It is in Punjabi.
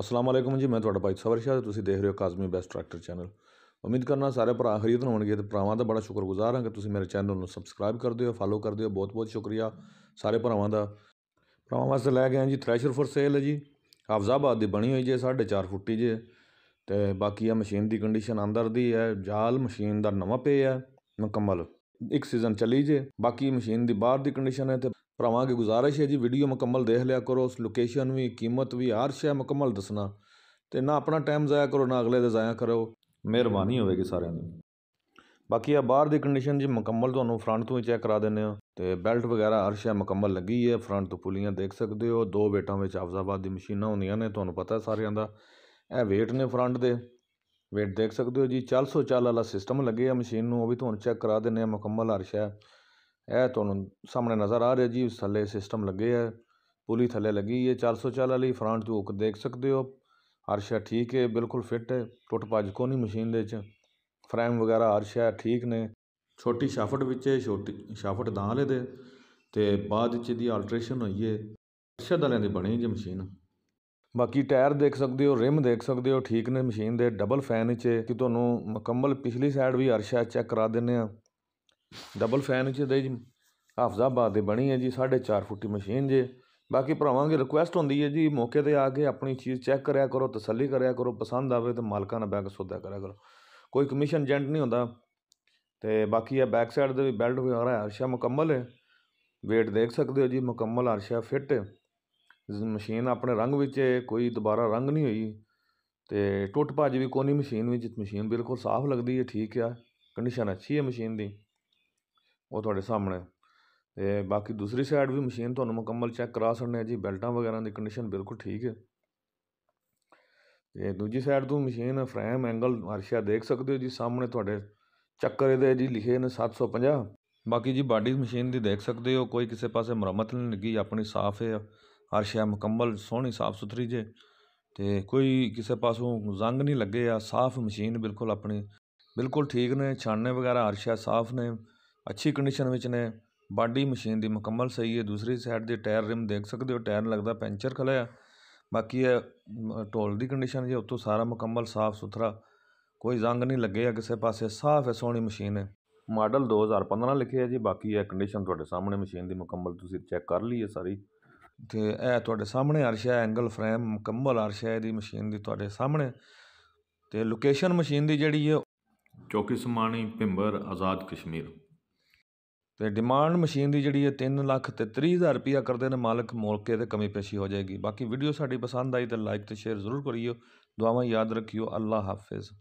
ਅਸਲਾਮ ਵਾਲੇਕਮ ਜੀ ਮੈਂ ਤੁਹਾਡਾ ਭਾਈ ਸਵਰ ਸ਼ਾਹ ਤੁਸੀਂ ਦੇਖ ਰਹੇ ਹੋ ਕਾਜ਼ਮੀ ਬੈਸਟ ਟਰੈਕਟਰ ਚੈਨਲ ਉਮੀਦ ਕਰਨਾ ਸਾਰੇ ਭਰਾ ਖਰੀਦ ਹੋਣਗੇ ਤੇ ਭਰਾਵਾਂ ਦਾ ਬੜਾ ਸ਼ੁਕਰਗੁਜ਼ਾਰ ਹਾਂ ਕਿ ਤੁਸੀਂ ਮੇਰੇ ਚੈਨਲ ਨੂੰ ਸਬਸਕ੍ਰਾਈਬ ਕਰਦੇ ਹੋ ਫਾਲੋ ਕਰਦੇ ਹੋ ਬਹੁਤ-ਬਹੁਤ ਸ਼ੁਕਰੀਆ ਸਾਰੇ ਭਰਾਵਾਂ ਦਾ ਭਰਾਵਾਂ ਵਾਸਤੇ ਲੈ ਗਏ ਹਾਂ ਜੀ ਥ੍ਰੈਸ਼ਰ ਫॉर ਸੇਲ ਹੈ ਜੀ ਹਫਜ਼ਾਬਾਦ ਦੀ ਬਣੀ ਹੋਈ ਜੇ 4.5 ਫੁੱਟੀ ਜੇ ਤੇ ਬਾਕੀ ਆ ਮਸ਼ੀਨ ਦੀ ਕੰਡੀਸ਼ਨ ਅੰਦਰ ਦੀ ਹੈ ਜਾਲ ਮਸ਼ੀਨ ਦਾ ਨਵਾਂ ਪੇ ਹੈ ਮੁਕੰਮਲ ਇੱਕ ਸੀਜ਼ਨ ਚੱਲੀ ਜੇ ਬਾਕੀ ਮਸ਼ੀਨ ਦੀ ਬਾਹਰ ਦੀ ਕੰਡੀਸ਼ਨ ਹੈ ਤੇ ਭਰਾਵਾਂ ਕੀ ਗੁਜ਼ਾਰਿਸ਼ ਹੈ ਜੀ ਵੀਡੀਓ ਮੁਕੰਮਲ ਦੇਖ ਲਿਆ ਕਰੋ ਉਸ ਲੋਕੇਸ਼ਨ ਵੀ ਕੀਮਤ ਵੀ ਹਰ ਸ਼ੈ ਮੁਕੰਮਲ ਦੱਸਣਾ ਤੇ ਨਾ ਆਪਣਾ ਟਾਈਮ ਜ਼ਾਇਆ ਕਰੋ ਨਾ ਅਗਲੇ ਦਾ ਜ਼ਾਇਆ ਕਰੋ ਮਿਹਰਬਾਨੀ ਹੋਵੇਗੀ ਸਾਰਿਆਂ ਦੀ ਬਾਕੀ ਆ ਬਾਹਰ ਦੀ ਕੰਡੀਸ਼ਨ ਜੀ ਮੁਕੰਮਲ ਤੁਹਾਨੂੰ ਫਰੰਟ ਤੋਂ ਹੀ ਚੈੱਕ ਕਰਾ ਦਿੰਨੇ ਆ ਤੇ ਬੈਲਟ ਵਗੈਰਾ ਹਰ ਸ਼ੈ ਮੁਕੰਮਲ ਲੱਗੀ ਹੈ ਫਰੰਟ ਤੋਂ ਪੁਲੀਆਂ ਦੇਖ ਸਕਦੇ ਹੋ ਦੋ ਬੇਟਾਂ ਵਿੱਚ ਆਫਜ਼ਾਬਾਦ ਦੀ ਮਸ਼ੀਨਾਂ ਹੁੰਦੀਆਂ ਨੇ ਤੁਹਾਨੂੰ ਪਤਾ ਸਾਰਿਆਂ ਦਾ ਇਹ ਵੇਟ ਨੇ ਫਰੰਟ ਦੇ ਵੇਟ ਦੇਖ ਸਕਦੇ ਹੋ ਜੀ 404 ਵਾਲਾ ਸਿਸਟਮ ਲੱਗੇ ਆ ਮਸ਼ੀਨ ਨੂੰ ਉਹ ਵੀ ਤੁਹਾਨੂੰ ਚੈੱਕ ਕਰਾ ਦਿੰਨੇ ਆ ਮੁਕੰਮਲ ਹਰ ਸ਼ੈ ਇਹ ਤੁਹਾਨੂੰ ਸਾਹਮਣੇ ਨਜ਼ਰ ਆ ਰਿਹਾ ਜੀ ਥੱਲੇ ਸਿਸਟਮ ਲੱਗੇ ਆ ਪੂਲੀ ਥੱਲੇ ਲੱਗੀ ਹੈ 404 ਵਾਲੀ ਫਰੰਟ ਚੋਕ ਦੇਖ ਸਕਦੇ ਹੋ ਹਰ ਸ਼ੈ ਠੀਕ ਹੈ ਬਿਲਕੁਲ ਫਿੱਟ ਹੈ ਟੁੱਟ ਭੱਜ ਕੋ ਨਹੀਂ ਮਸ਼ੀਨ ਦੇ ਵਿੱਚ ਫਰੇਮ ਵਗੈਰਾ ਹਰ ਸ਼ੈ ਠੀਕ ਨੇ ਛੋਟੀ ਸ਼ਾਫਟ ਵਿੱਚ ਛੋਟੀ ਸ਼ਾਫਟ ਦਾਂ ਵਾਲੇ ਦੇ ਤੇ ਬਾਅਦ ਵਿੱਚ ਦੀ ਆਲਟਰੇਸ਼ਨ ਹੋਈ ਹੈ ਅਰਸ਼ਦ ਵਾਲਿਆਂ ਦੀ ਬਣੀ ਜੀ ਮਸ਼ੀਨ ਬਾਕੀ ਟਾਇਰ ਦੇਖ ਸਕਦੇ ਹੋ ਰਿਮ ਦੇਖ ਸਕਦੇ ਹੋ ਠੀਕ ਨੇ ਮਸ਼ੀਨ ਦੇ ਡਬਲ ਫੈਨ 'ਚ ਕਿ ਤੁਹਾਨੂੰ ਮੁਕੰਮਲ ਪਿਛਲੀ ਸਾਈਡ ਵੀ ਅਰਸ਼ਾ ਚੈੱਕ ਕਰਾ ਦਿੰਨੇ ਆ ਡਬਲ ਫੈਨ 'ਚ ਦੇ ਜੀ ਹਫਜ਼ਾਬਾਦ ਦੇ ਬਣੀ ਹੈ ਜੀ 4.5 ਫੁੱਟੀ ਮਸ਼ੀਨ ਜੇ ਬਾਕੀ ਭਰਾਵਾਂ ਦੀ ਰਿਕੁਐਸਟ ਹੁੰਦੀ ਹੈ ਜੀ ਮੌਕੇ ਤੇ ਆ ਕੇ ਆਪਣੀ ਚੀਜ਼ ਚੈੱਕ ਕਰਿਆ ਕਰੋ ਤਸੱਲੀ ਕਰਿਆ ਕਰੋ ਪਸੰਦ ਆਵੇ ਤੇ ਮਾਲਕਾਂ ਨਾਲ ਬੈਗ ਸੌਦਾ ਕਰਿਆ ਕਰੋ ਕੋਈ ਕਮਿਸ਼ਨ ਏਜੰਟ ਨਹੀਂ ਹੁੰਦਾ ਤੇ ਬਾਕੀ ਇਹ ਬੈਕ ਸਾਈਡ ਦੇ ਵੀ ਬੈਲਟ ਵਗੈਰਾ ਅਰਸ਼ਾ ਮੁਕੰਮਲ ਹੈ weight ਦੇਖ ਸਕਦੇ ਹੋ ਜੀ ਮੁਕੰਮਲ ਅਰਸ਼ਾ ਫਿੱਟ ਹੈ ਮਸ਼ੀਨ ਆਪਣੇ ਰੰਗ ਵਿੱਚ ਕੋਈ ਦੁਬਾਰਾ ਰੰਗ ਨਹੀਂ ਹੋਈ ਤੇ ਟੁੱਟ ਭੱਜ ਵੀ ਕੋਈ ਨਹੀਂ ਮਸ਼ੀਨ ਵਿੱਚ ਮਸ਼ੀਨ ਬਿਲਕੁਲ ਸਾਫ਼ ਲੱਗਦੀ ਹੈ ਠੀਕ ਆ ਕੰਡੀਸ਼ਨ ਅੱਛੀ ਹੈ ਮਸ਼ੀਨ ਦੀ ਉਹ ਤੁਹਾਡੇ ਸਾਹਮਣੇ ਤੇ ਬਾਕੀ ਦੂਸਰੀ ਸਾਈਡ ਵੀ ਮਸ਼ੀਨ ਤੁਹਾਨੂੰ ਮੁਕੰਮਲ ਚੈੱਕ ਕਰਾ ਸਕਦੇ ਆ ਜੀ ਬੈਲਟਾਂ ਵਗੈਰਾ ਦੀ ਕੰਡੀਸ਼ਨ ਬਿਲਕੁਲ ਠੀਕ ਹੈ ਤੇ ਦੂਜੀ ਸਾਈਡ ਤੋਂ ਮਸ਼ੀਨ ਫਰੇਮ ਐਂਗਲ ਅਰਸ਼ਾ ਦੇਖ ਸਕਦੇ ਹੋ ਜੀ ਸਾਹਮਣੇ ਤੁਹਾਡੇ ਚੱਕਰ ਇਹਦੇ ਜੀ ਲਿਖੇ ਨੇ 750 ਬਾਕੀ ਜੀ ਬਾਡੀ ਮਸ਼ੀਨ ਦੀ ਦੇਖ ਸਕਦੇ ਹੋ ਕੋਈ ਕਿਸੇ ਪਾਸੇ ਮੁਰੰਮਤ ਨਹੀਂ ਲੱਗੀ ਆਪਣੀ ਸਾਫ਼ ਹੈ ਹਰ ਸ਼ੈ ਮੁਕੰਮਲ ਸੋਹਣੀ ਸਾਫ ਸੁਥਰੀ ਜੇ ਤੇ ਕੋਈ ਕਿਸੇ ਪਾਸੋਂ ਜ਼ੰਗ ਨਹੀਂ ਲੱਗੇ ਆ ਸਾਫ ਮਸ਼ੀਨ ਬਿਲਕੁਲ ਆਪਣੀ ਬਿਲਕੁਲ ਠੀਕ ਨੇ ਛਾਣਨੇ ਵਗੈਰਾ ਹਰ ਸ਼ੈ ਸਾਫ ਨੇ ਅੱਛੀ ਕੰਡੀਸ਼ਨ ਵਿੱਚ ਨੇ ਬਾਡੀ ਮਸ਼ੀਨ ਦੀ ਮੁਕੰਮਲ ਸਹੀ ਹੈ ਦੂਸਰੀ ਸਾਈਡ ਦੇ ਟਾਇਰ ਰਿਮ ਦੇਖ ਸਕਦੇ ਹੋ ਟਾਇਰ ਲੱਗਦਾ ਪੈਂਚਰ ਖਲਿਆ ਬਾਕੀ ਇਹ ਢੋਲ ਦੀ ਕੰਡੀਸ਼ਨ ਜੇ ਉਤੋਂ ਸਾਰਾ ਮੁਕੰਮਲ ਸਾਫ ਸੁਥਰਾ ਕੋਈ ਜ਼ੰਗ ਨਹੀਂ ਲੱਗੇ ਆ ਕਿਸੇ ਪਾਸੇ ਸਾਫ ਹੈ ਸੋਹਣੀ ਮਸ਼ੀਨ ਹੈ ਮਾਡਲ 2015 ਲਿਖਿਆ ਜੀ ਬਾਕੀ ਇਹ ਕੰਡੀਸ਼ਨ ਤੁਹਾਡੇ ਸਾਹਮਣੇ ਮਸ਼ੀਨ ਦੀ ਮੁਕੰਮਲ ਤੁਸੀਂ ਚੈੱਕ ਕਰ ਲਈਏ ਸਾਰੀ ਤੇ ਇਹ ਤੁਹਾਡੇ ਸਾਹਮਣੇ ਅਰਸ਼ ਹੈ ਐਂਗਲ ਫਰੇਮ ਮੁਕੰਮਲ ਅਰਸ਼ ਹੈ ਮਸ਼ੀਨ ਦੀ ਤੁਹਾਡੇ ਸਾਹਮਣੇ ਤੇ ਲੋਕੇਸ਼ਨ ਮਸ਼ੀਨ ਦੀ ਜਿਹੜੀ ਹੈ ਚੌਕੀ ਸਮਾਣੀ ਭਿੰਬਰ ਆਜ਼ਾਦ ਕਸ਼ਮੀਰ ਤੇ ਡਿਮਾਂਡ ਮਸ਼ੀਨ ਦੀ ਜਿਹੜੀ ਹੈ 3 ਲੱਖ ਤੇ 30000 ਰੁਪਿਆ ਕਰਦੇ ਨੇ ਮਾਲਕ ਮੌਕੇ ਤੇ ਕਮੀ ਪੇਸ਼ੀ ਹੋ ਜਾਏਗੀ ਬਾਕੀ ਵੀਡੀਓ ਸਾਡੀ ਪਸੰਦ ਆਈ ਤਾਂ ਲਾਈਕ ਤੇ ਸ਼ੇਅਰ ਜ਼ਰੂਰ ਕਰਿਓ ਦੁਆਵਾਂ ਯਾਦ ਰੱਖਿਓ ਅੱਲਾ ਹਾਫਿਜ਼